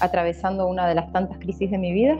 atravesando una de las tantas crisis de mi vida,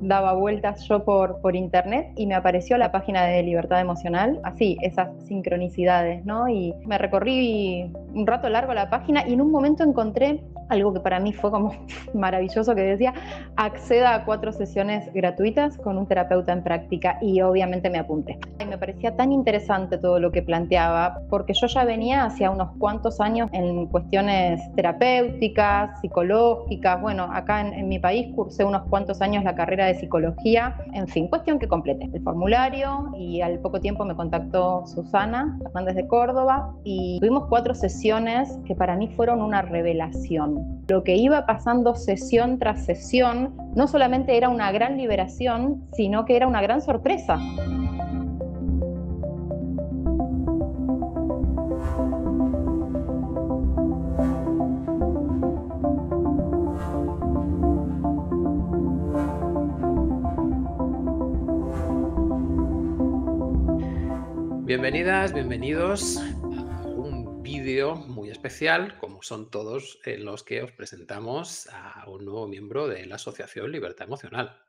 daba vueltas yo por, por internet y me apareció la página de Libertad Emocional, así, esas sincronicidades, ¿no? Y me recorrí un rato largo la página y en un momento encontré algo que para mí fue como maravilloso, que decía, acceda a cuatro sesiones gratuitas con un terapeuta en práctica y obviamente me apunté. me parecía tan interesante todo lo que planteaba, porque yo ya venía hacia unos cuantos años en cuestiones terapéuticas, psicológicas, bueno, acá en, mi país cursé unos cuantos años la carrera de psicología, en fin, cuestión que complete el formulario y al poco tiempo me contactó Susana Fernández de Córdoba y tuvimos cuatro sesiones que para mí fueron una revelación lo que iba pasando sesión tras sesión no solamente era una gran liberación, sino que era una gran sorpresa. Bienvenidas, bienvenidos a un vídeo especial, como son todos en los que os presentamos a un nuevo miembro de la Asociación Libertad Emocional.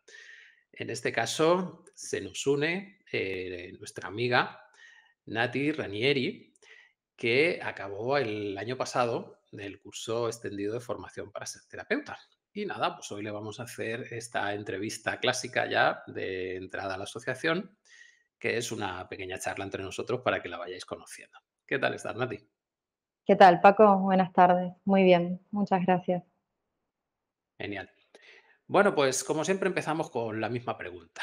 En este caso se nos une eh, nuestra amiga Nati Ranieri, que acabó el año pasado el curso extendido de formación para ser terapeuta. Y nada, pues hoy le vamos a hacer esta entrevista clásica ya de entrada a la asociación, que es una pequeña charla entre nosotros para que la vayáis conociendo. ¿Qué tal estás, Nati? ¿Qué tal, Paco? Buenas tardes. Muy bien, muchas gracias. Genial. Bueno, pues como siempre empezamos con la misma pregunta.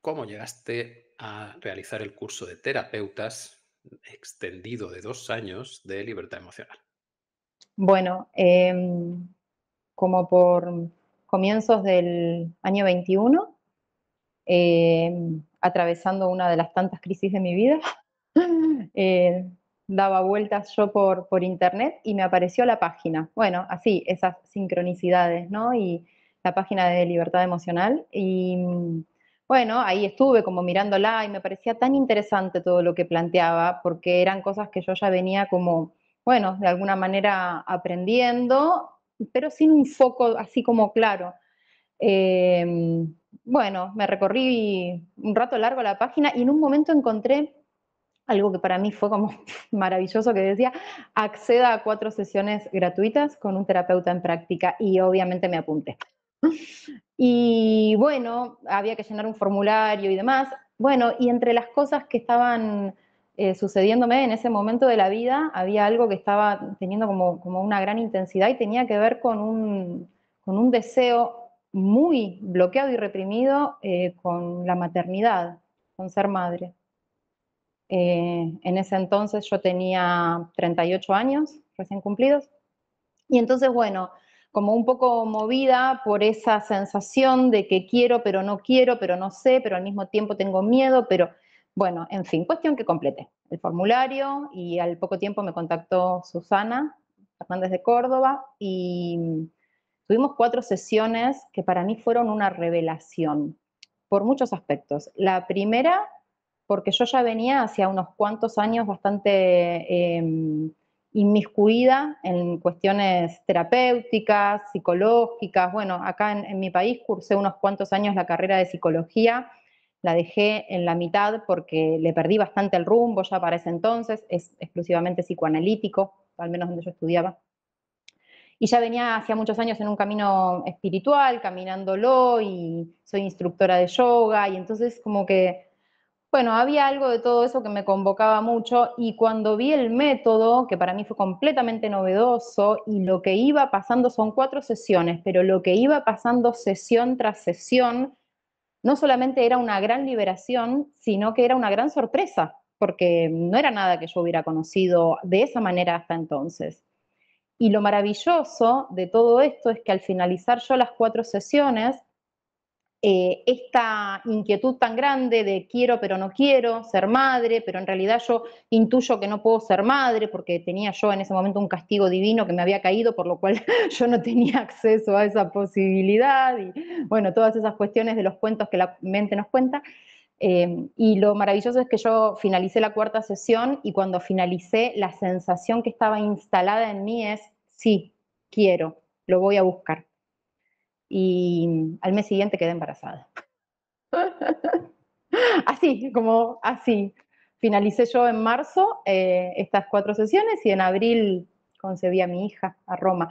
¿Cómo llegaste a realizar el curso de terapeutas extendido de dos años de libertad emocional? Bueno, em, como por comienzos del año 21, em, atravesando una de las tantas crisis de mi vida, eh, daba vueltas yo por, por internet y me apareció la página. Bueno, así, esas sincronicidades, ¿no? Y la página de libertad emocional. Y mm, bueno, ahí estuve como mirándola y me parecía tan interesante todo lo que planteaba, porque eran cosas que yo ya venía como, bueno, de alguna manera aprendiendo, pero sin un foco así como claro. Em, bueno, me recorrí un rato largo la página y en un momento encontré algo que para mí fue como maravilloso, que decía, acceda a cuatro sesiones gratuitas con un terapeuta en práctica y obviamente me apunté. Y bueno, había que llenar un formulario y demás. Bueno, y entre las cosas que estaban eh, sucediéndome en ese momento de la vida, había algo que estaba teniendo como, una gran intensidad y tenía que ver con un, con un deseo muy bloqueado y reprimido eh, con la maternidad, con ser madre. Eh, en ese entonces yo tenía 38 años recién cumplidos. Y entonces, bueno, como un poco movida por esa sensación de que quiero, pero no quiero, pero no sé, pero al mismo tiempo tengo miedo, pero bueno, en fin, cuestión que complete el formulario y al poco tiempo me contactó Susana Fernández de Córdoba y tuvimos cuatro sesiones que para mí fueron una revelación por muchos aspectos. La primera porque yo ya venía hacia unos cuantos años bastante em, inmiscuida en cuestiones terapéuticas, psicológicas. Bueno, acá en, mi país cursé unos cuantos años la carrera de psicología, la dejé en la mitad porque le perdí bastante el rumbo ya para ese entonces, es exclusivamente psicoanalítico, al menos donde yo estudiaba y ya venía hacia muchos años en un camino espiritual, caminándolo y soy instructora de yoga y entonces como que bueno, había algo de todo eso que me convocaba mucho y cuando vi el método, que para mí fue completamente novedoso, y lo que iba pasando son cuatro sesiones, pero lo que iba pasando sesión tras sesión, no solamente era una gran liberación, sino que era una gran sorpresa, porque no era nada que yo hubiera conocido de esa manera hasta entonces. Y lo maravilloso de todo esto es que al finalizar yo las cuatro sesiones, eh, esta inquietud tan grande de quiero pero no quiero ser madre, pero en realidad yo intuyo que no puedo ser madre porque tenía yo en ese momento un castigo divino que me había caído, por lo cual yo no tenía acceso a esa posibilidad y bueno, todas esas cuestiones de los cuentos que la mente nos cuenta. Eh, y lo maravilloso es que yo finalicé la cuarta sesión y cuando finalicé la sensación que estaba instalada en mí es, sí, quiero, lo voy a buscar y al mes siguiente quedé embarazada. así, como así. Finalicé yo en marzo eh, estas cuatro sesiones y en abril concebí a mi hija, a Roma.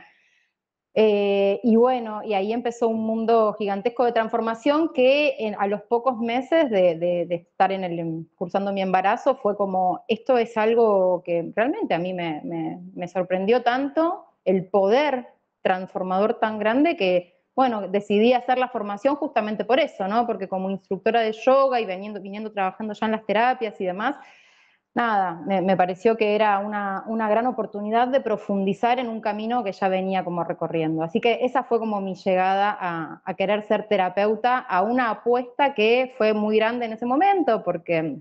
Eh, y bueno, y ahí empezó un mundo gigantesco de transformación que a los pocos meses de, estar en el, cursando mi embarazo fue como, esto es algo que realmente a mí me, me sorprendió tanto, el poder transformador tan grande que bueno, decidí hacer la formación justamente por eso, ¿no? Porque como instructora de yoga y viniendo, viniendo trabajando ya en las terapias y demás, nada, me, pareció que era una, gran oportunidad de profundizar en un camino que ya venía como recorriendo. Así que esa fue como mi llegada a querer ser terapeuta, a una apuesta que fue muy grande en ese momento, porque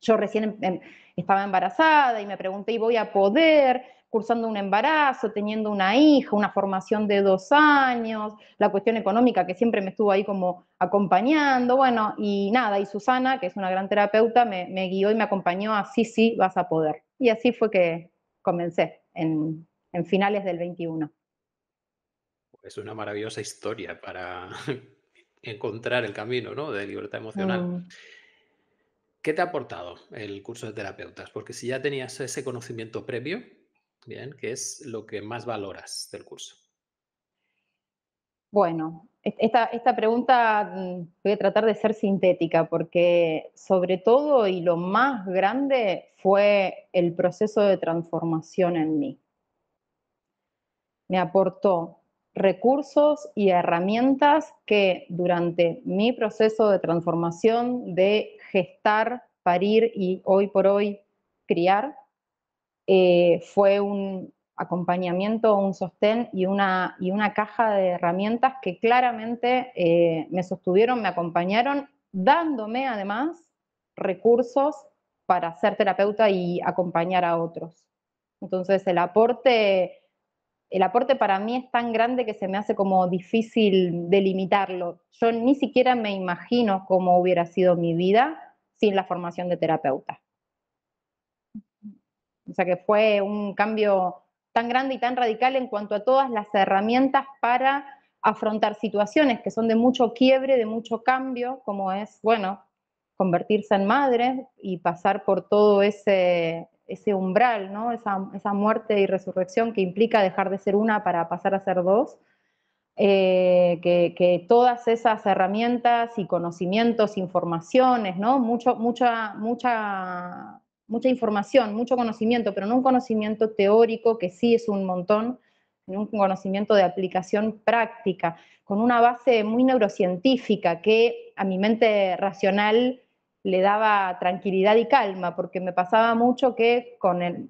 yo recién em, em, estaba embarazada y me pregunté, ¿y voy a poder? cursando un embarazo, teniendo una hija, una formación de dos años, la cuestión económica que siempre me estuvo ahí como acompañando, bueno, y nada, y Susana, que es una gran terapeuta, me, guió y me acompañó a sí, sí, vas a poder. Y así fue que comencé en, finales del 21. Es una maravillosa historia para encontrar el camino ¿no? de libertad emocional. Mm. ¿Qué te ha aportado el curso de terapeutas? Porque si ya tenías ese conocimiento previo, Bien, ¿qué es lo que más valoras del curso? Bueno, e-, esta, esta, pregunta mm, voy a tratar de ser sintética porque sobre todo y lo más grande fue el proceso de transformación en mí. Me aportó recursos y herramientas que durante mi proceso de transformación, de gestar, parir y hoy por hoy criar, eh, fue un acompañamiento, un sostén y una, y una caja de herramientas que claramente eh, me sostuvieron, me acompañaron, dándome además recursos para ser terapeuta y acompañar a otros. Entonces el aporte, el aporte para mí es tan grande que se me hace como difícil delimitarlo. Yo ni siquiera me imagino cómo hubiera sido mi vida sin la formación de terapeuta. O sea que fue un cambio tan grande y tan radical en cuanto a todas las herramientas para afrontar situaciones que son de mucho quiebre, de mucho cambio, como es, bueno, convertirse en madre y pasar por todo ese, ese umbral, ¿no? Esa, esa, muerte y resurrección que implica dejar de ser una para pasar a ser dos. Eh, que, todas esas herramientas y conocimientos, informaciones, ¿no? Mucho, mucha, mucha mucha información, mucho conocimiento, pero no un conocimiento teórico, que sí es un montón, sino un conocimiento de aplicación práctica, con una base muy neurocientífica que a mi mente racional le daba tranquilidad y calma, porque me pasaba mucho que con el,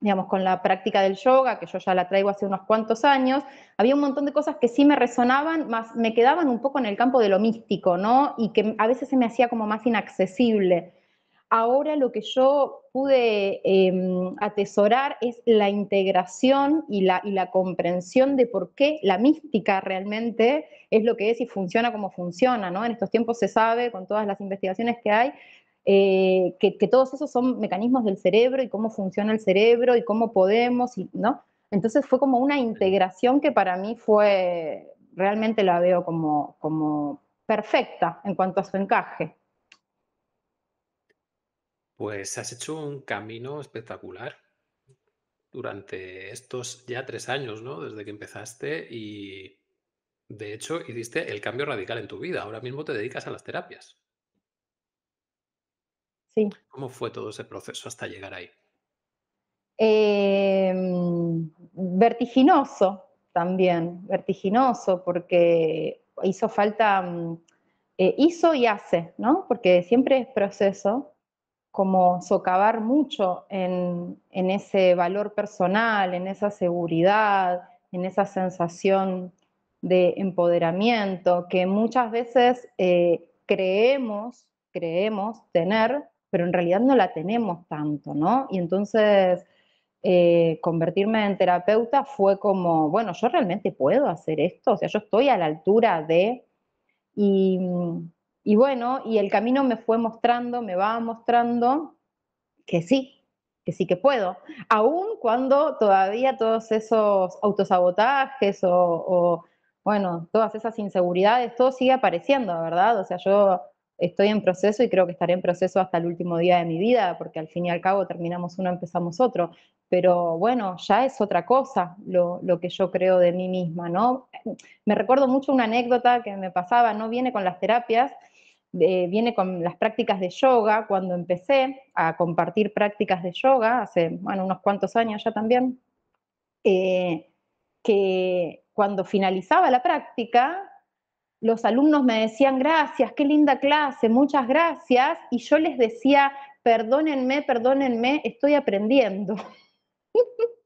digamos, con la práctica del yoga, que yo ya la traigo hace unos cuantos años, había un montón de cosas que sí me resonaban, más me quedaban un poco en el campo de lo místico, ¿no? Y que a veces se me hacía como más inaccesible ahora lo que yo pude em, atesorar es la integración y la, comprensión de por qué la mística realmente es lo que es y funciona como funciona, ¿no? En estos tiempos se sabe, con todas las investigaciones que hay, eh, que, todos esos son mecanismos del cerebro y cómo funciona el cerebro y cómo podemos, ¿no? Entonces fue como una integración que para mí fue, realmente la veo como perfecta en cuanto a su encaje. Pues has hecho un camino espectacular durante estos ya tres años, ¿no? Desde que empezaste y de hecho hiciste el cambio radical en tu vida. Ahora mismo te dedicas a las terapias. Sí. ¿Cómo fue todo ese proceso hasta llegar ahí? Em, vertiginoso también, vertiginoso, porque hizo falta, mm, eh, hizo y hace, ¿no? Porque siempre es proceso como socavar mucho en, ese valor personal, en esa seguridad, en esa sensación de empoderamiento que muchas veces eh, creemos, creemos tener, pero en realidad no la tenemos tanto, ¿no? Y entonces eh, convertirme en terapeuta fue como, bueno, yo realmente puedo hacer esto, o sea, yo estoy a la altura de... Y, y bueno, y el camino me fue mostrando, me va mostrando que sí, que sí que puedo, aun cuando todavía todos esos autosabotajes o, bueno, todas esas inseguridades, todo sigue apareciendo, ¿verdad? O sea, yo estoy en proceso y creo que estaré en proceso hasta el último día de mi vida, porque al fin y al cabo terminamos uno, empezamos otro. Pero bueno, ya es otra cosa lo, lo que yo creo de mí misma, ¿no? Me recuerdo mucho una anécdota que me pasaba, no viene con las terapias, eh, viene con las prácticas de yoga, cuando empecé a compartir prácticas de yoga, hace unos cuantos años ya también, eh, que cuando finalizaba la práctica, los alumnos me decían gracias, qué linda clase, muchas gracias, y yo les decía, perdónenme, perdónenme, estoy aprendiendo.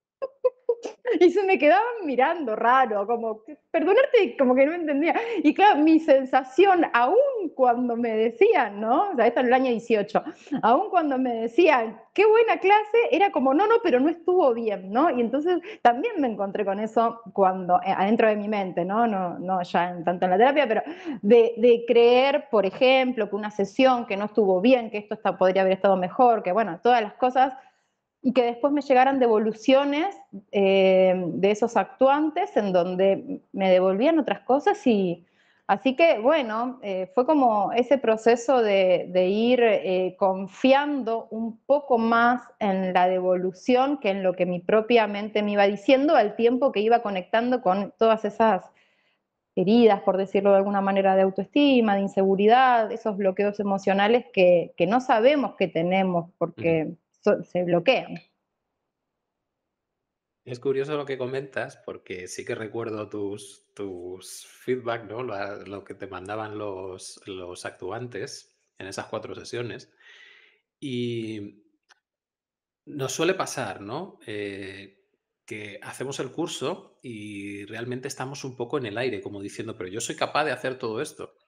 y se me quedaban mirando raro, como, perdonarte, como que no entendía. Y claro, mi sensación, aún cuando me decían, ¿no? O sea, esto en el año 18, aún cuando me decían, qué buena clase, era como, no, no, pero no estuvo bien, ¿no? Y entonces también me encontré con eso cuando, eh, adentro de mi mente, ¿no? No, no ya en, tanto en la terapia, pero de, creer, por ejemplo, que una sesión que no estuvo bien, que esto podría haber estado mejor, que bueno, todas las cosas y que después me llegaran devoluciones eh, de esos actuantes en donde me devolvían otras cosas y así que bueno, eh, fue como ese proceso de, ir eh, confiando un poco más en la devolución que en lo que mi propia mente me iba diciendo al tiempo que iba conectando con todas esas heridas, por decirlo de alguna manera, de autoestima, de inseguridad, esos bloqueos emocionales que, que no sabemos que tenemos, porque se bloquean. Es curioso lo que comentas, porque sí que recuerdo tus, tus feedback, ¿no? Lo, que te mandaban los, los actuantes en esas cuatro sesiones. Y nos suele pasar, ¿no? Eh, que hacemos el curso y realmente estamos un poco en el aire, como diciendo, pero yo soy capaz de hacer todo esto.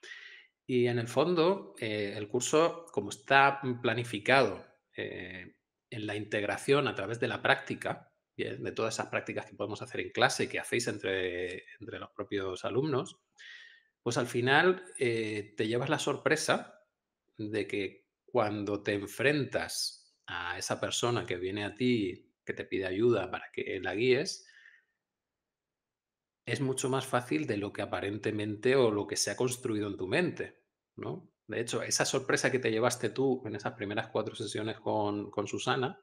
Y en el fondo, eh, el curso, como está planificado eh, en la integración a través de la práctica, de todas esas prácticas que podemos hacer en clase, que hacéis entre, los propios alumnos, pues al final eh, te llevas la sorpresa de que cuando te enfrentas a esa persona que viene a ti, que te pide ayuda para que la guíes, es mucho más fácil de lo que aparentemente o lo que se ha construido en tu mente, ¿no? De hecho, esa sorpresa que te llevaste tú en esas primeras cuatro sesiones con, Susana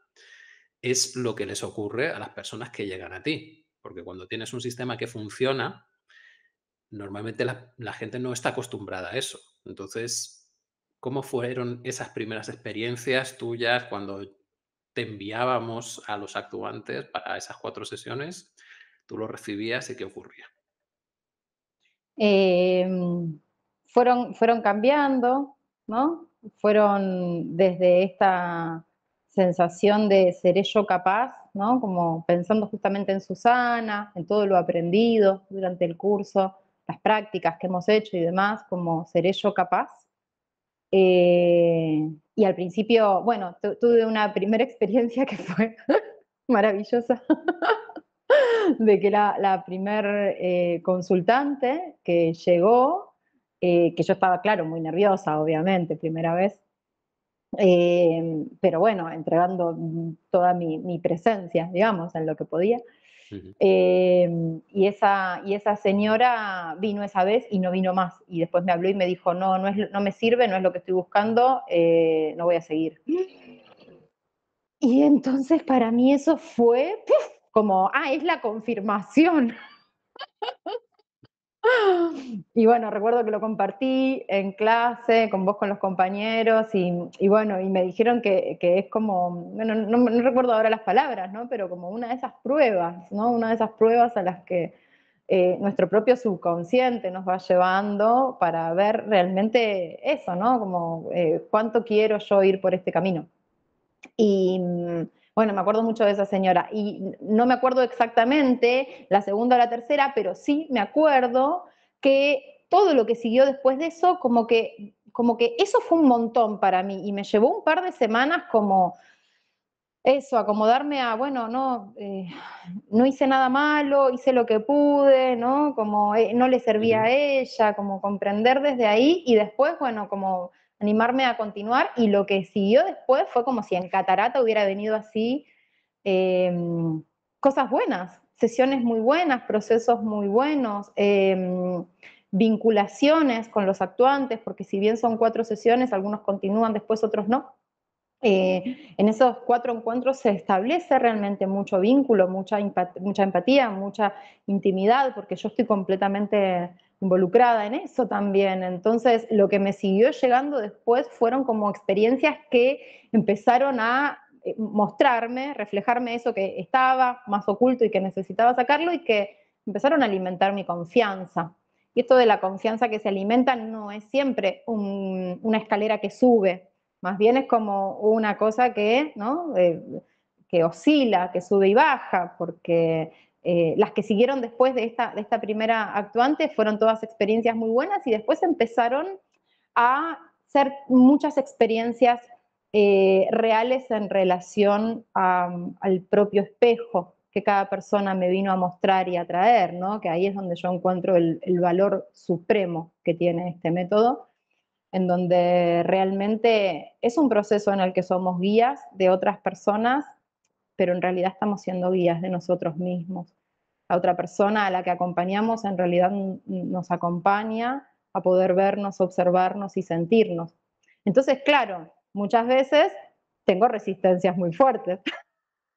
es lo que les ocurre a las personas que llegan a ti. Porque cuando tienes un sistema que funciona, normalmente la, la, gente no está acostumbrada a eso. Entonces, ¿cómo fueron esas primeras experiencias tuyas cuando te enviábamos a los actuantes para esas cuatro sesiones? ¿Tú lo recibías y qué ocurría? Eh, fueron, cambiando, ¿no? Fueron desde esta sensación de ser yo capaz, ¿no? Como pensando justamente en Susana, en todo lo aprendido durante el curso, las prácticas que hemos hecho y demás, como ser yo capaz. Eh, y al principio, bueno, tuve una primera experiencia que fue maravillosa, de que la, la primer eh, consultante que llegó eh, que yo estaba, claro, muy nerviosa, obviamente, primera vez, eh, pero bueno, entregando toda mi, presencia, digamos, en lo que podía. Eh, y, esa, y esa señora vino esa vez y no vino más. Y después me habló y me dijo, no, no, es, no me sirve, no es lo que estoy buscando, no voy a seguir. Y entonces para mí eso fue como, ah, es la confirmación. Y bueno, recuerdo que lo compartí en clase, con vos, con los compañeros, y, bueno, y me dijeron que, es como, no, recuerdo ahora las palabras, ¿no? Pero como una de esas pruebas, ¿no? Una de esas pruebas a las que eh, nuestro propio subconsciente nos va llevando para ver realmente eso, ¿no? Como eh, cuánto quiero yo ir por este camino. Y mm, bueno, me acuerdo mucho de esa señora y no me acuerdo exactamente la segunda o la tercera, pero sí me acuerdo que todo lo que siguió después de eso, como que, como que eso fue un montón para mí y me llevó un par de semanas como eso, acomodarme a, bueno, no, eh, no hice nada malo, hice lo que pude, ¿no? Como eh, no le servía a ella, como comprender desde ahí y después, bueno, como animarme a continuar y lo que siguió después fue como si en catarata hubiera venido así em, cosas buenas, sesiones muy buenas, procesos muy buenos, em, vinculaciones con los actuantes, porque si bien son cuatro sesiones, algunos continúan, después otros no. Eh, en esos cuatro encuentros se establece realmente mucho vínculo, mucha, mucha empatía, mucha intimidad, porque yo estoy completamente involucrada en eso también. Entonces, lo que me siguió llegando después fueron como experiencias que empezaron a eh, mostrarme, reflejarme eso que estaba más oculto y que necesitaba sacarlo y que empezaron a alimentar mi confianza. Y esto de la confianza que se alimenta no es siempre una escalera que sube, más bien es como una cosa que, ¿no? Eh, que oscila, que sube y baja, porque eh, las que siguieron después de esta, primera actuante fueron todas experiencias muy buenas y después empezaron a ser muchas experiencias eh, reales en relación al propio espejo que cada persona me vino a mostrar y a traer, ¿no? que ahí es donde yo encuentro el valor supremo que tiene este método, en donde realmente es un proceso en el que somos guías de otras personas pero en realidad estamos siendo guías de nosotros mismos. La otra persona a la que acompañamos en realidad nos acompaña a poder vernos, observarnos y sentirnos. Entonces, claro, muchas veces tengo resistencias muy fuertes.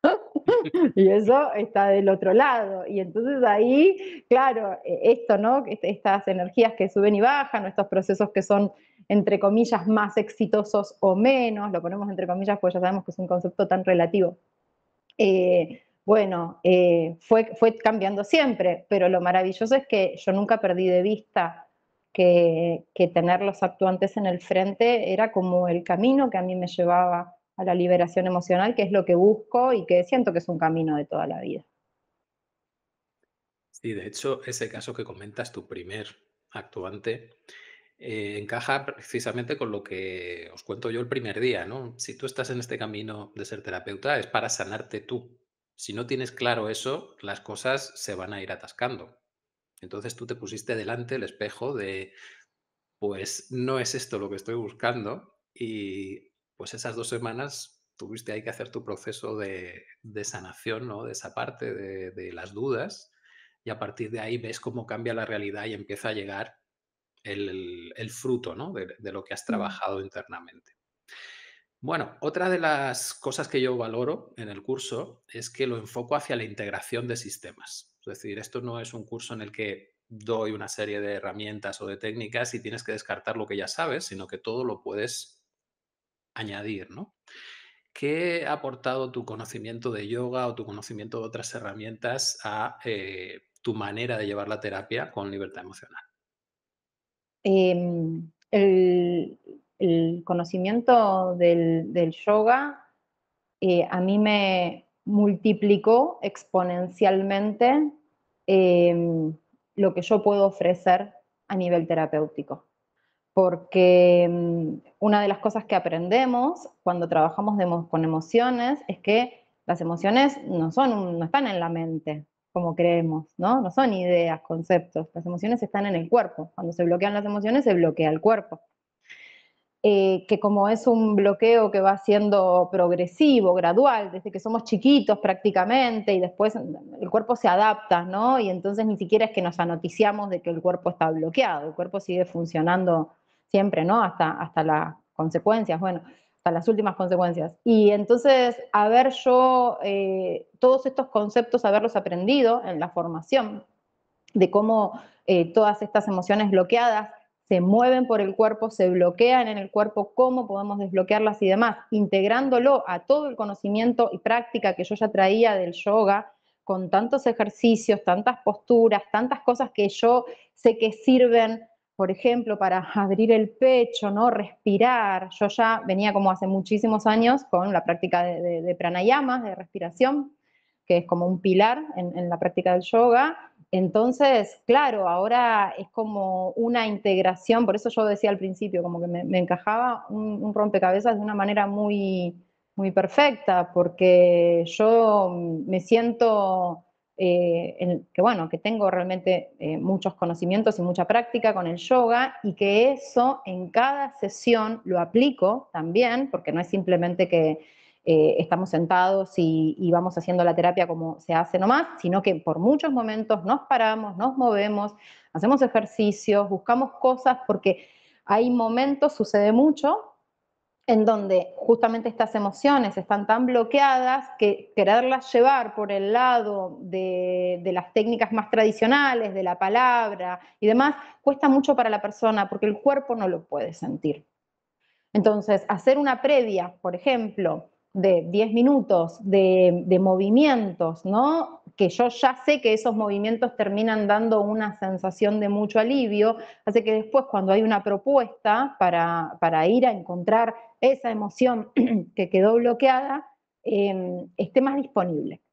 y eso está del otro lado. Y entonces ahí, claro, e, esto, ¿no? Estas energías que suben y bajan, estos procesos que son, entre comillas, más exitosos o menos, lo ponemos entre comillas porque ya sabemos que es un concepto tan relativo. Eh, bueno, eh, fue, fue cambiando siempre, pero lo maravilloso es que yo nunca perdí de vista que, que tener los actuantes en el frente era como el camino que a mí me llevaba a la liberación emocional, que es lo que busco y que siento que es un camino de toda la vida. Sí, de hecho, ese caso que comentas, tu primer actuante, eh, encaja precisamente con lo que os cuento yo el primer día, ¿no? Si tú estás en este camino de ser terapeuta es para sanarte tú. Si no tienes claro eso, las cosas se van a ir atascando. Entonces tú te pusiste delante el espejo de, pues no es esto lo que estoy buscando y pues esas dos semanas tuviste ahí que hacer tu proceso de, sanación, ¿no? De esa parte de, de las dudas y a partir de ahí ves cómo cambia la realidad y empieza a llegar el, fruto de, lo que has mm. trabajado internamente. Bueno, otra de las cosas que yo valoro en el curso es que lo enfoco hacia la integración de sistemas. Es decir, esto no es un curso en el que doy una serie de herramientas o de técnicas y tienes que descartar lo que ya sabes, sino que todo lo puedes añadir, ¿no? ¿Qué ha aportado tu conocimiento de yoga o tu conocimiento de otras herramientas a eh, tu manera de llevar la terapia con libertad emocional? Em, el, conocimiento del, yoga eh, a mí me multiplicó exponencialmente em, lo que yo puedo ofrecer a nivel terapéutico. Porque em, una de las cosas que aprendemos cuando trabajamos con emociones es que las emociones no, son, no están en la mente, como creemos, ¿no? No son ideas, conceptos. Las emociones están en el cuerpo. Cuando se bloquean las emociones, se bloquea el cuerpo. Eh, que como es un bloqueo que va siendo progresivo, gradual, desde que somos chiquitos prácticamente, y después el cuerpo se adapta, ¿no? Y entonces ni siquiera es que nos anoticiamos de que el cuerpo está bloqueado, el cuerpo sigue funcionando siempre, ¿no? Hasta, hasta las consecuencias. Bueno, las últimas consecuencias. Y entonces, haber yo eh, todos estos conceptos, haberlos aprendido en la formación, de cómo eh, todas estas emociones bloqueadas se mueven por el cuerpo, se bloquean en el cuerpo, cómo podemos desbloquearlas y demás, integrándolo a todo el conocimiento y práctica que yo ya traía del yoga, con tantos ejercicios, tantas posturas, tantas cosas que yo sé que sirven por ejemplo, para abrir el pecho, ¿no? respirar. Yo ya venía como hace muchísimos años con la práctica de, de, de pranayamas, de respiración, que es como un pilar en, la práctica del yoga. Entonces, claro, ahora es como una integración, por eso yo decía al principio, como que me, encajaba un, rompecabezas de una manera muy, muy perfecta, porque yo me siento eh, que bueno, que tengo realmente eh, muchos conocimientos y mucha práctica con el yoga y que eso en cada sesión lo aplico también, porque no es simplemente que eh, estamos sentados y, y, vamos haciendo la terapia como se hace nomás, sino que por muchos momentos nos paramos, nos movemos, hacemos ejercicios, buscamos cosas, porque hay momentos, sucede mucho, en donde justamente estas emociones están tan bloqueadas que quererlas llevar por el lado de, las técnicas más tradicionales, de la palabra y demás, cuesta mucho para la persona porque el cuerpo no lo puede sentir. Entonces, hacer una previa, por ejemplo, de 10 minutos de, de movimientos, ¿no? que yo ya sé que esos movimientos terminan dando una sensación de mucho alivio, hace que después cuando hay una propuesta para, ir a encontrar esa emoción que quedó bloqueada, em, esté más disponible.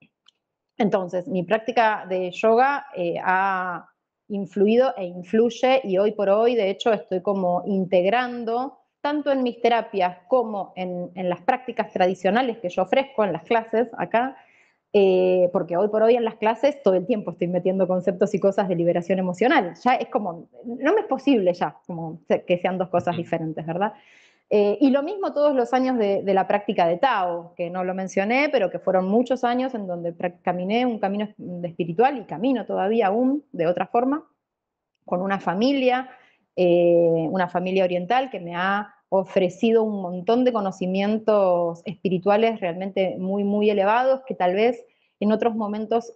Entonces, mi práctica de yoga eh, ha influido e influye y hoy por hoy, de hecho, estoy como integrando tanto en mis terapias como en, en las prácticas tradicionales que yo ofrezco en las clases acá, eh, porque hoy por hoy en las clases todo el tiempo estoy metiendo conceptos y cosas de liberación emocional. Ya es como, no me es posible ya como que sean dos cosas diferentes, ¿verdad? Eh, y lo mismo todos los años de, la práctica de Tao, que no lo mencioné, pero que fueron muchos años en donde caminé un camino de espiritual y camino todavía aún de otra forma, con una familia, eh, una familia oriental que me ha ofrecido un montón de conocimientos espirituales realmente muy, muy elevados que tal vez en otros momentos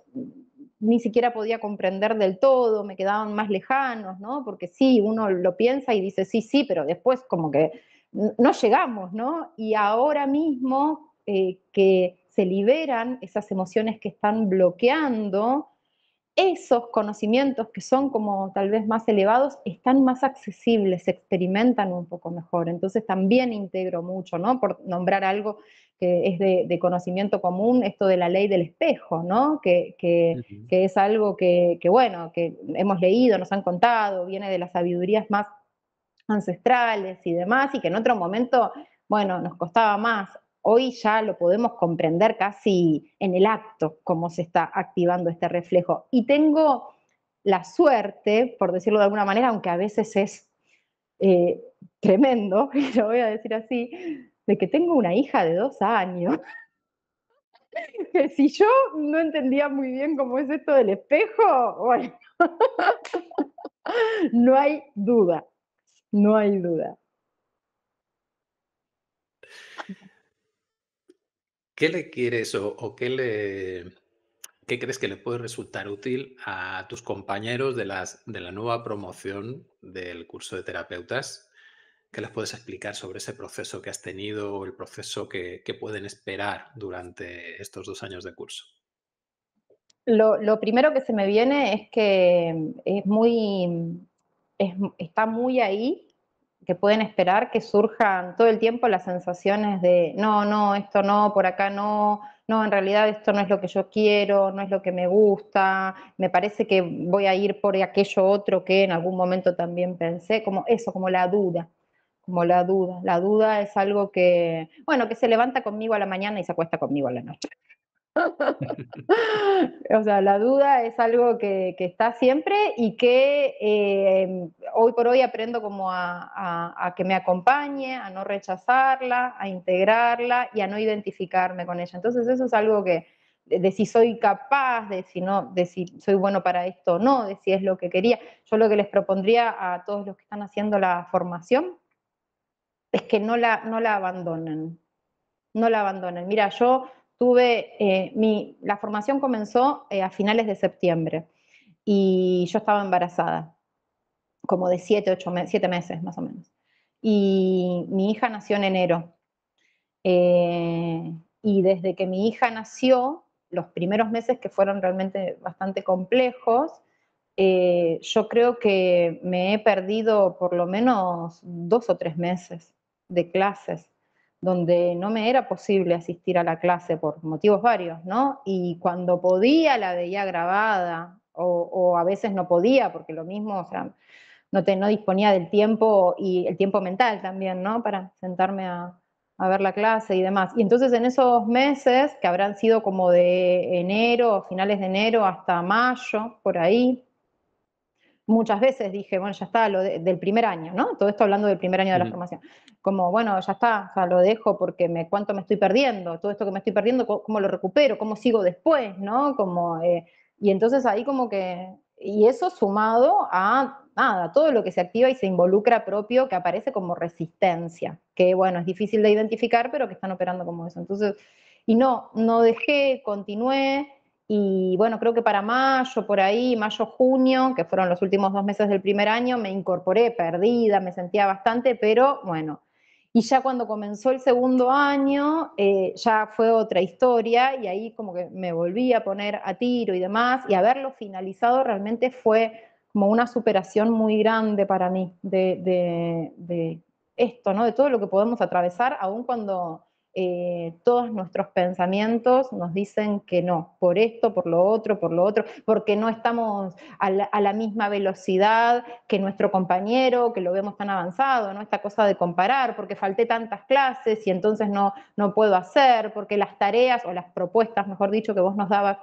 ni siquiera podía comprender del todo, me quedaban más lejanos, ¿no? Porque sí, uno lo piensa y dice, sí, sí, pero después como que no llegamos, ¿no? Y ahora mismo eh, que se liberan esas emociones que están bloqueando esos conocimientos que son como tal vez más elevados están más accesibles, se experimentan un poco mejor. Entonces también integro mucho, ¿no? Por nombrar algo que es de, conocimiento común, esto de la ley del espejo, ¿no? Que, es algo que, que, bueno, que hemos leído, nos han contado, viene de las sabidurías más ancestrales y demás, y que en otro momento, bueno, nos costaba más Hoy ya lo podemos comprender casi en el acto cómo se está activando este reflejo. Y tengo la suerte, por decirlo de alguna manera, aunque a veces es eh, tremendo, y lo voy a decir así, de que tengo una hija de dos años. que si yo no entendía muy bien cómo es esto del espejo, bueno, no hay duda, no hay duda. ¿Qué le quieres o, qué le qué crees que le puede resultar útil a tus compañeros de, las, de la nueva promoción del curso de terapeutas? ¿Qué les puedes explicar sobre ese proceso que has tenido o el proceso que, pueden esperar durante estos dos años de curso? Lo, primero que se me viene es que es muy, está muy ahí que pueden esperar que surjan todo el tiempo las sensaciones de no, no, esto no, por acá no, no, en realidad esto no es lo que yo quiero, no es lo que me gusta, me parece que voy a ir por aquello otro que en algún momento también pensé, como eso, como la duda, como la duda. La duda es algo que, bueno, que se levanta conmigo a la mañana y se acuesta conmigo a la noche. o sea, la duda es algo que, está siempre y que eh, hoy por hoy aprendo como a, que me acompañe, a no rechazarla, a integrarla y a no identificarme con ella. Entonces eso es algo que, de, si soy capaz, de si no, de soy bueno para esto o no, de si es lo que quería. Yo lo que les propondría a todos los que están haciendo la formación es que no la, no la abandonen. No la abandonen. Mira, yo tuve, eh, mi, la formación comenzó eh, a finales de septiembre y yo estaba embarazada, como de siete ocho meses, siete meses más o menos. Y mi hija nació en enero. Eh, y desde que mi hija nació, los primeros meses que fueron realmente bastante complejos, yo creo que me he perdido por lo menos dos o tres meses de clases donde no me era posible asistir a la clase por motivos varios, ¿no? Y cuando podía la veía grabada o, a veces no podía porque lo mismo, o sea, no, te, no disponía del tiempo y el tiempo mental también, ¿no? Para sentarme a, a ver la clase y demás. Y entonces en esos meses, que habrán sido como de enero, finales de enero hasta mayo, por ahí, muchas veces dije, bueno, ya está, lo del primer año, ¿no? Todo esto hablando del primer año de la formación. Como, bueno, ya está, o sea, lo dejo porque me, cuánto me estoy perdiendo, todo esto que me estoy perdiendo, cómo, lo recupero, cómo sigo después, ¿no? Como, eh, y entonces ahí como que, y eso sumado a nada, todo lo que se activa y se involucra propio que aparece como resistencia, que bueno, es difícil de identificar, pero que están operando como eso. Entonces, y no, no dejé, continué y bueno, creo que para mayo, por ahí, mayo, junio, que fueron los últimos dos meses del primer año, me incorporé perdida, me sentía bastante, pero bueno. Y ya cuando comenzó el segundo año, eh, ya fue otra historia y ahí como que me volví a poner a tiro y demás. Y haberlo finalizado realmente fue como una superación muy grande para mí de, esto, ¿no? De todo lo que podemos atravesar, aun cuando eh, todos nuestros pensamientos nos dicen que no, por esto, por lo otro, por lo otro, porque no estamos a la, misma velocidad que nuestro compañero, que lo vemos tan avanzado, ¿no? Esta cosa de comparar, porque falté tantas clases y entonces no, no puedo hacer, porque las tareas o las propuestas, mejor dicho, que vos nos dabas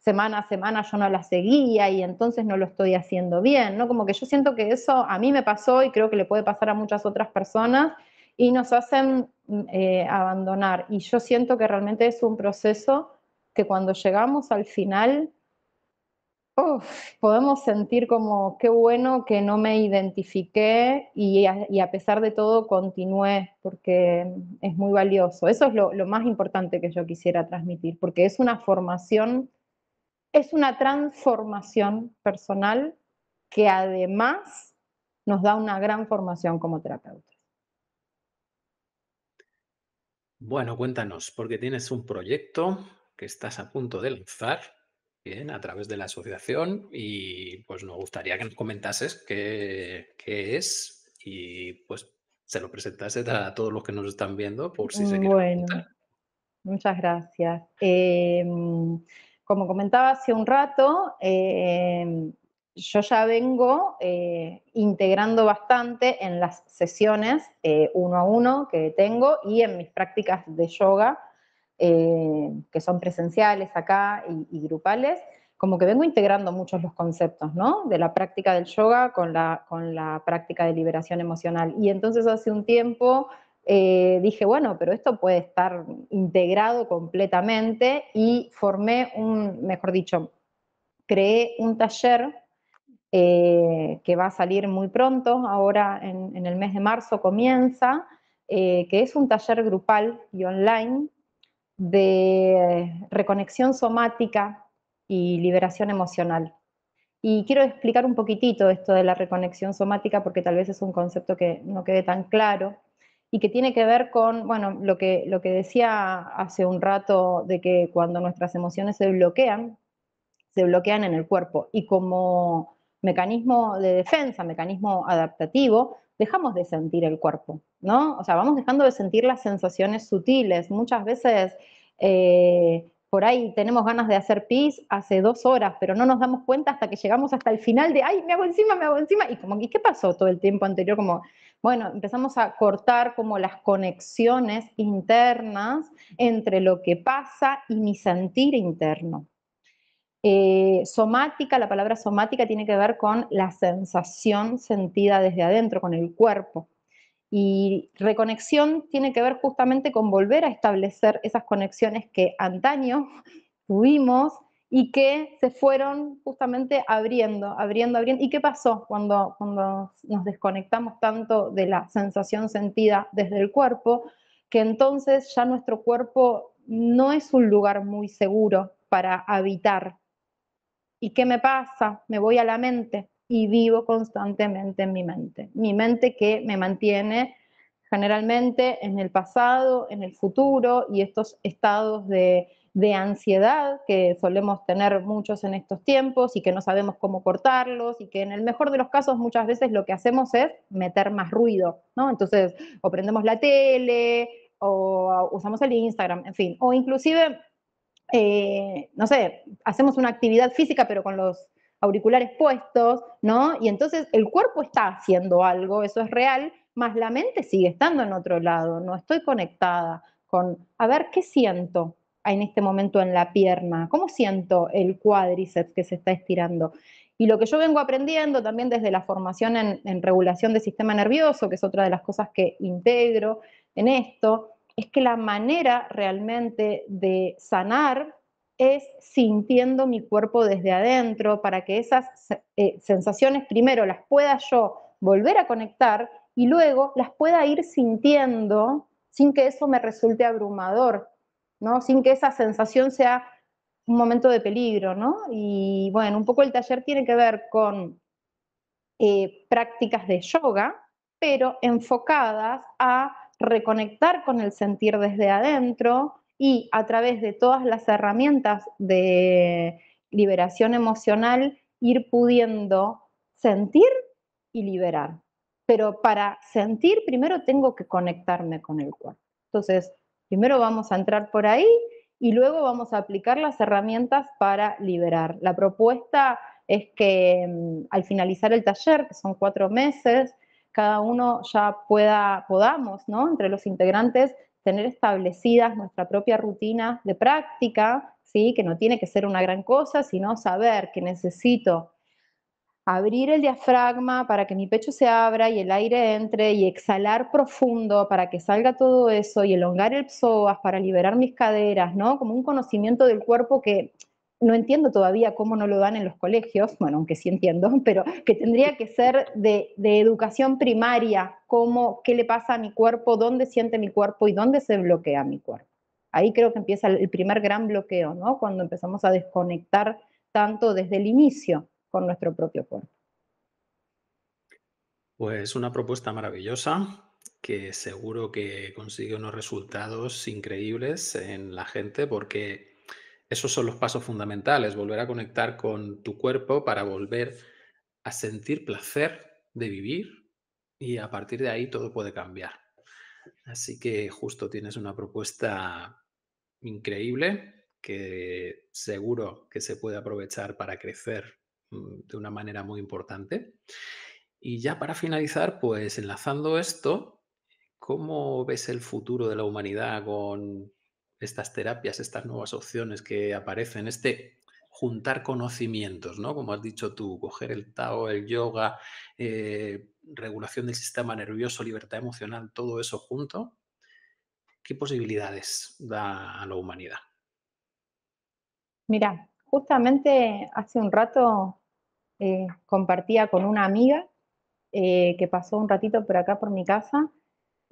semana a semana yo no la seguía y entonces no lo estoy haciendo bien, ¿no? Como que yo siento que eso a mí me pasó y creo que le puede pasar a muchas otras personas y nos hacen Mm, eh, abandonar. Y yo siento que realmente es un proceso que cuando llegamos al final, podemos sentir como qué bueno que no me identifiqué y a, pesar de todo continué, porque mm, es muy valioso. Eso es lo, lo más importante que yo quisiera transmitir, porque es una formación, es una transformación personal que además nos da una gran formación como terapeuta. Bueno, cuéntanos, porque tienes un proyecto que estás a punto de lanzar, a través de la asociación y pues nos gustaría que nos comentases qué, es y pues se lo presentases a todos los que nos están viendo por si se quieren Bueno, muchas gracias. Em, como comentaba hace un rato, em, yo ya vengo eh, integrando bastante en las sesiones eh, uno a uno que tengo y en mis prácticas de yoga, eh, que son presenciales acá y, grupales, como que vengo integrando muchos los conceptos, ¿no? De la práctica del yoga con la, con la práctica de liberación emocional. Y entonces hace un tiempo dije, bueno, pero esto puede estar integrado completamente y formé un, mejor dicho, creé un taller eh, que va a salir muy pronto, ahora en, el mes de marzo comienza, eh, que es un taller grupal y online de reconexión somática y liberación emocional. Y quiero explicar un poquitito esto de la reconexión somática porque tal vez es un concepto que no quede tan claro y que tiene que ver con, bueno, lo que, lo que decía hace un rato de que cuando nuestras emociones se bloquean, se bloquean en el cuerpo y como mecanismo de defensa, mecanismo adaptativo, dejamos de sentir el cuerpo, ¿no? O sea, vamos dejando de sentir las sensaciones sutiles. Muchas veces eh, por ahí tenemos ganas de hacer pis hace dos horas, pero no nos damos cuenta hasta que llegamos hasta el final de, ay, me hago encima, me hago encima. Y como, ¿y qué pasó todo el tiempo anterior? Como, bueno, empezamos a cortar como las conexiones internas entre lo que pasa y mi sentir interno. Eh, somática, la palabra somática tiene que ver con la sensación sentida desde adentro, con el cuerpo. Y reconexión tiene que ver justamente con volver a establecer esas conexiones que antaño tuvimos y que se fueron justamente abriendo, abriendo, abriendo. ¿Y qué pasó cuando, cuando nos desconectamos tanto de la sensación sentida desde el cuerpo? Que entonces ya nuestro cuerpo no es un lugar muy seguro para habitar, ¿Y qué me pasa? Me voy a la mente y vivo constantemente en mi mente. Mi mente que me mantiene generalmente en el pasado, en el futuro y estos estados de, ansiedad que solemos tener muchos en estos tiempos y que no sabemos cómo cortarlos y que en el mejor de los casos muchas veces lo que hacemos es meter más ruido, ¿no? Entonces, o prendemos la tele o usamos el Instagram, en fin, o inclusive eh, no sé, hacemos una actividad física pero con los auriculares puestos, ¿no? Y entonces el cuerpo está haciendo algo, eso es real, más la mente sigue estando en otro lado, no estoy conectada con, a ver, ¿qué siento en este momento en la pierna? ¿Cómo siento el cuádriceps que se está estirando? Y lo que yo vengo aprendiendo también desde la formación en, en regulación del sistema nervioso, que es otra de las cosas que integro en esto, es que la manera realmente de sanar es sintiendo mi cuerpo desde adentro para que esas eh, sensaciones primero las pueda yo volver a conectar y luego las pueda ir sintiendo sin que eso me resulte abrumador, ¿no? Sin que esa sensación sea un momento de peligro, ¿no? Y bueno, un poco el taller tiene que ver con eh, prácticas de yoga, pero enfocadas a reconectar con el sentir desde adentro y a través de todas las herramientas de liberación emocional ir pudiendo sentir y liberar. Pero para sentir primero tengo que conectarme con el cuerpo. Entonces, primero vamos a entrar por ahí y luego vamos a aplicar las herramientas para liberar. La propuesta es que mm, al finalizar el taller, que son cuatro meses, cada uno ya pueda, podamos, ¿no? Entre los integrantes, tener establecidas nuestra propia rutina de práctica, ¿sí? Que no tiene que ser una gran cosa, sino saber que necesito abrir el diafragma para que mi pecho se abra y el aire entre y exhalar profundo para que salga todo eso y elongar el psoas para liberar mis caderas, ¿no? Como un conocimiento del cuerpo que no entiendo todavía cómo no lo dan en los colegios, bueno, aunque sí entiendo, pero que tendría que ser de, educación primaria, cómo, qué le pasa a mi cuerpo, dónde siente mi cuerpo y dónde se bloquea mi cuerpo. Ahí creo que empieza el primer gran bloqueo, ¿no? Cuando empezamos a desconectar tanto desde el inicio con nuestro propio cuerpo. Pues una propuesta maravillosa que seguro que consigue unos resultados increíbles en la gente porque esos son los pasos fundamentales, volver a conectar con tu cuerpo para volver a sentir placer de vivir y a partir de ahí todo puede cambiar. Así que justo tienes una propuesta increíble que seguro que se puede aprovechar para crecer mm, de una manera muy importante. Y ya para finalizar, pues enlazando esto, ¿cómo ves el futuro de la humanidad con estas terapias, estas nuevas opciones que aparecen, este juntar conocimientos, ¿no? Como has dicho tú, coger el Tao, el yoga, eh, regulación del sistema nervioso, libertad emocional, todo eso junto, ¿qué posibilidades da a la humanidad? Mira, justamente hace un rato eh, compartía con una amiga eh, que pasó un ratito por acá por mi casa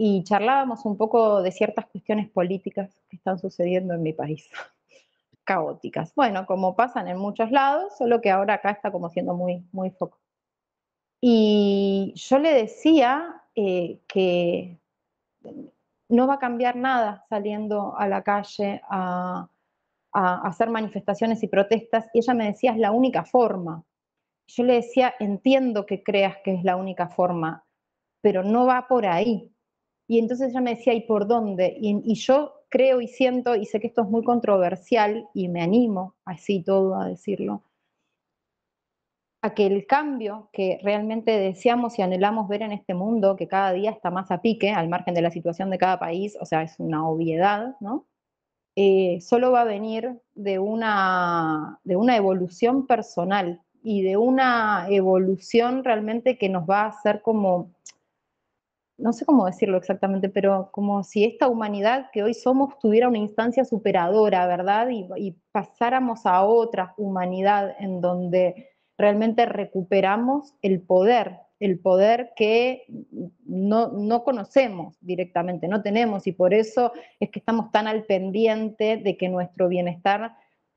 y charlábamos un poco de ciertas cuestiones políticas que están sucediendo en mi país, caóticas. Bueno, como pasan en muchos lados, solo que ahora acá está como siendo muy, muy foco. Y yo le decía eh, que no va a cambiar nada saliendo a la calle a hacer manifestaciones y protestas, y ella me decía, es la única forma. Yo le decía, entiendo que creas que es la única forma, pero no va por ahí. Y entonces ella me decía, ¿y por dónde? Y, yo creo y siento, y sé que esto es muy controversial, y me animo así todo a decirlo, a que el cambio que realmente deseamos y anhelamos ver en este mundo, que cada día está más a pique, al margen de la situación de cada país, o sea, es una obviedad, ¿no? Eh, solo va a venir de una, de una evolución personal y de una evolución realmente que nos va a hacer como no sé cómo decirlo exactamente, pero como si esta humanidad que hoy somos tuviera una instancia superadora, ¿verdad? Y, pasáramos a otra humanidad en donde realmente recuperamos el poder, el poder que no, no, conocemos directamente, no tenemos, y por eso es que estamos tan al pendiente de que nuestro bienestar,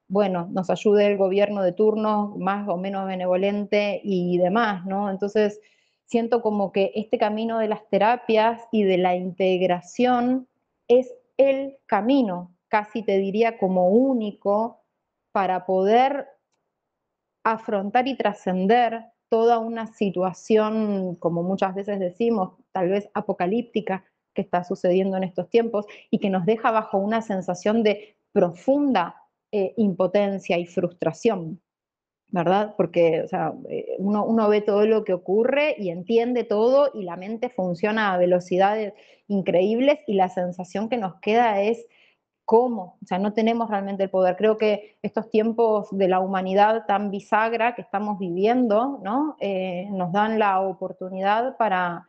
bueno, nos ayude el gobierno de turno, más o menos benevolente y demás, ¿no? Entonces, siento como que este camino de las terapias y de la integración es el camino, casi te diría como único, para poder afrontar y trascender toda una situación, como muchas veces decimos, tal vez apocalíptica que está sucediendo en estos tiempos y que nos deja bajo una sensación de profunda eh, impotencia y frustración. ¿verdad? Porque sea, eh, uno, ve todo lo que ocurre y entiende todo y la mente funciona a velocidades increíbles y la sensación que nos queda es cómo, o sea, no tenemos realmente el poder. Creo que estos tiempos de la humanidad tan bisagra que estamos viviendo, ¿no? Eh, nos dan la oportunidad para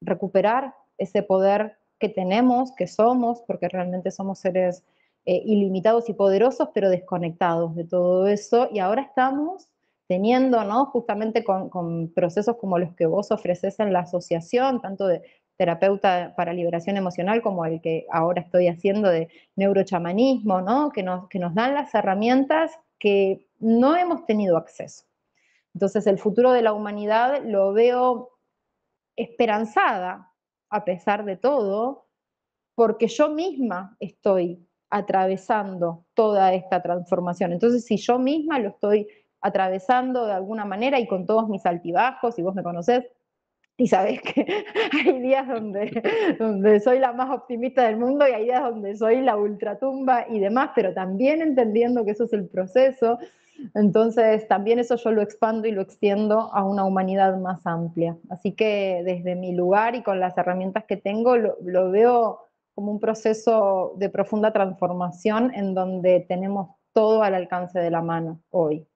recuperar ese poder que tenemos, que somos, porque realmente somos seres eh, ilimitados y poderosos, pero desconectados de todo eso. Y ahora estamos teniendo, ¿no? Justamente con, procesos como los que vos ofreces en la asociación, tanto de terapeuta para liberación emocional como el que ahora estoy haciendo de neurochamanismo, ¿no? Que nos, que nos dan las herramientas que no hemos tenido acceso. Entonces el futuro de la humanidad lo veo esperanzada, a pesar de todo, porque yo misma estoy atravesando toda esta transformación. Entonces, si yo misma lo estoy atravesando de alguna manera y con todos mis altibajos, si vos me conocés, y sabés que hay días donde, donde soy la más optimista del mundo y hay días donde soy la ultratumba y demás, pero también entendiendo que eso es el proceso, entonces también eso yo lo expando y lo extiendo a una humanidad más amplia. Así que desde mi lugar y con las herramientas que tengo lo, lo veo como un proceso de profunda transformación en donde tenemos todo al alcance de la mano hoy.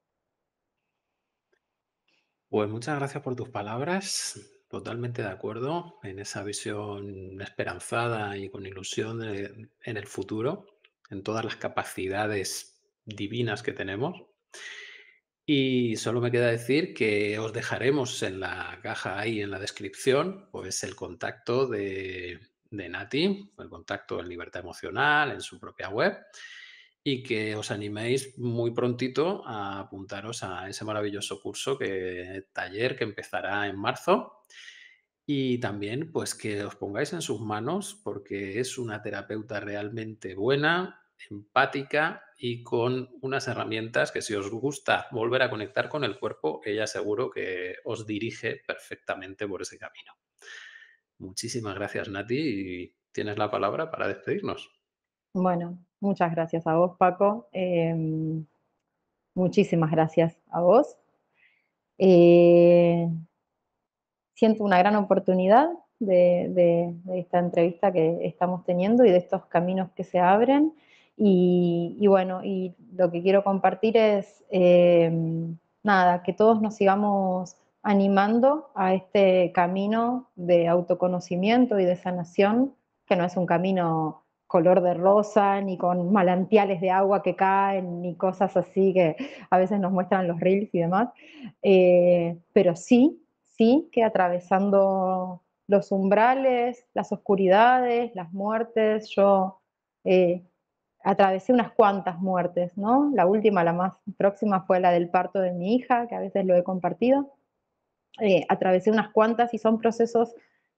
Pues muchas gracias por tus palabras. Totalmente de acuerdo en esa visión esperanzada y con ilusión en el futuro, en todas las capacidades divinas que tenemos. Y solo me queda decir que os dejaremos en la caja ahí en la descripción, pues el contacto de de Nati, el contacto en Libertad Emocional, en su propia web, y que os animéis muy prontito a apuntaros a ese maravilloso curso, que taller que empezará en marzo. Y también, pues que os pongáis en sus manos, porque es una terapeuta realmente buena, empática y con unas herramientas que si os gusta volver a conectar con el cuerpo, ella seguro que os dirige perfectamente por ese camino. Muchísimas gracias, Nati, y tienes la palabra para despedirnos. Bueno, muchas gracias a vos, Paco. Em, muchísimas gracias a vos. Eh, siento una gran oportunidad de, esta entrevista que estamos teniendo y de estos caminos que se abren. Y, bueno, y lo que quiero compartir es, em, nada, que todos nos sigamos animando a este camino de autoconocimiento y de sanación, que no es un camino color de rosa, ni con malantiales de agua que caen, ni cosas así que a veces nos muestran los reels y demás, eh, pero sí, sí que atravesando los umbrales, las oscuridades, las muertes, yo eh, atravesé unas cuantas muertes, ¿no? La última, la más próxima fue la del parto de mi hija, que a veces lo he compartido, eh, atravesé unas cuantas y son procesos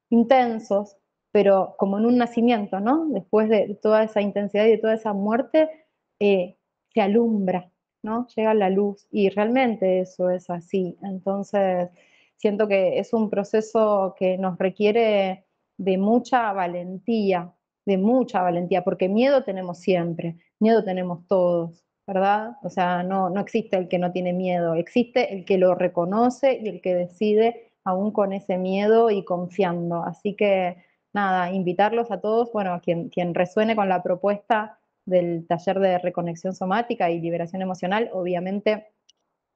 intensos, pero como en un nacimiento, ¿no? Después de toda esa intensidad y de toda esa muerte, eh, se alumbra, ¿no? Llega la luz y realmente eso es así. Entonces, siento que es un proceso que nos requiere de mucha valentía, de mucha valentía, porque miedo tenemos siempre, miedo tenemos todos. ¿verdad? O sea, no, no existe el que no tiene miedo, existe el que lo reconoce y el que decide aún con ese miedo y confiando. Así que nada, invitarlos a todos, bueno, a quien, quien resuene con la propuesta del taller de reconexión somática y liberación emocional, obviamente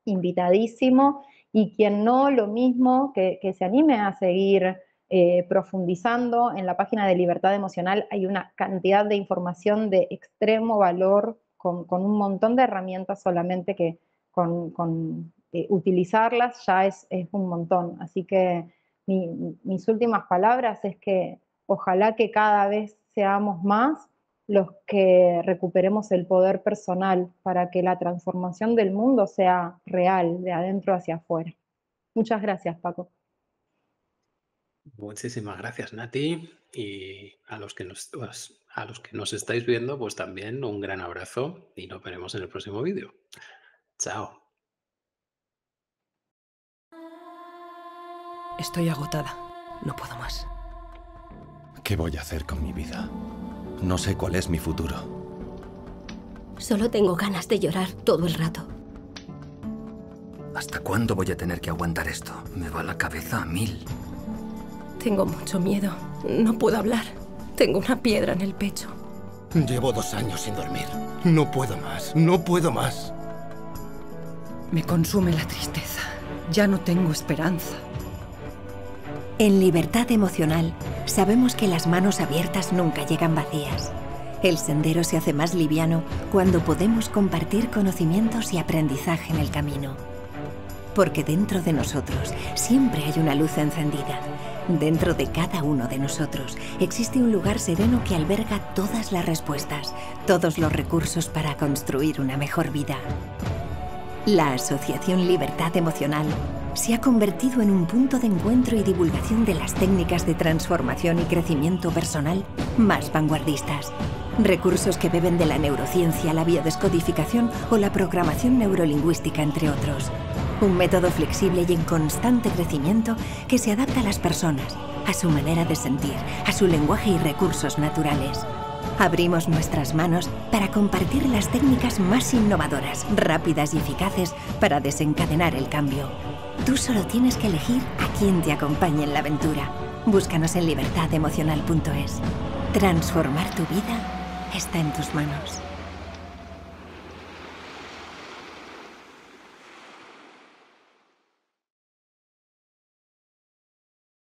invitadísimo, y quien no, lo mismo, que, se anime a seguir eh, profundizando. En la página de Libertad Emocional hay una cantidad de información de extremo valor con, un montón de herramientas solamente que con, eh, utilizarlas ya es, es, un montón. Así que mis últimas palabras es que ojalá que cada vez seamos más los que recuperemos el poder personal para que la transformación del mundo sea real, de adentro hacia afuera. Muchas gracias, Paco. Muchísimas gracias, Nati, y a los que nos, a los que nos estáis viendo, pues también un gran abrazo y nos veremos en el próximo vídeo. Chao. Estoy agotada. No puedo más. ¿Qué voy a hacer con mi vida? No sé cuál es mi futuro. Solo tengo ganas de llorar todo el rato. ¿Hasta cuándo voy a tener que aguantar esto? Me va la cabeza a mil. Tengo mucho miedo. No puedo hablar. Tengo una piedra en el pecho. Llevo dos años sin dormir. No puedo más, no puedo más. Me consume la tristeza. Ya no tengo esperanza. En libertad emocional, sabemos que las manos abiertas nunca llegan vacías. El sendero se hace más liviano cuando podemos compartir conocimientos y aprendizaje en el camino. Porque dentro de nosotros siempre hay una luz encendida Dentro de cada uno de nosotros existe un lugar sereno que alberga todas las respuestas, todos los recursos para construir una mejor vida. La Asociación Libertad Emocional se ha convertido en un punto de encuentro y divulgación de las técnicas de transformación y crecimiento personal más vanguardistas. Recursos que beben de la neurociencia, la biodescodificación o la programación neurolingüística, entre otros. Un método flexible y en constante crecimiento que se adapta a las personas, a su manera de sentir, a su lenguaje y recursos naturales. Abrimos nuestras manos para compartir las técnicas más innovadoras, rápidas y eficaces para desencadenar el cambio. Tú solo tienes que elegir a quién te acompañe en la aventura. Búscanos en libertademocional.es. Transformar tu vida está en tus manos.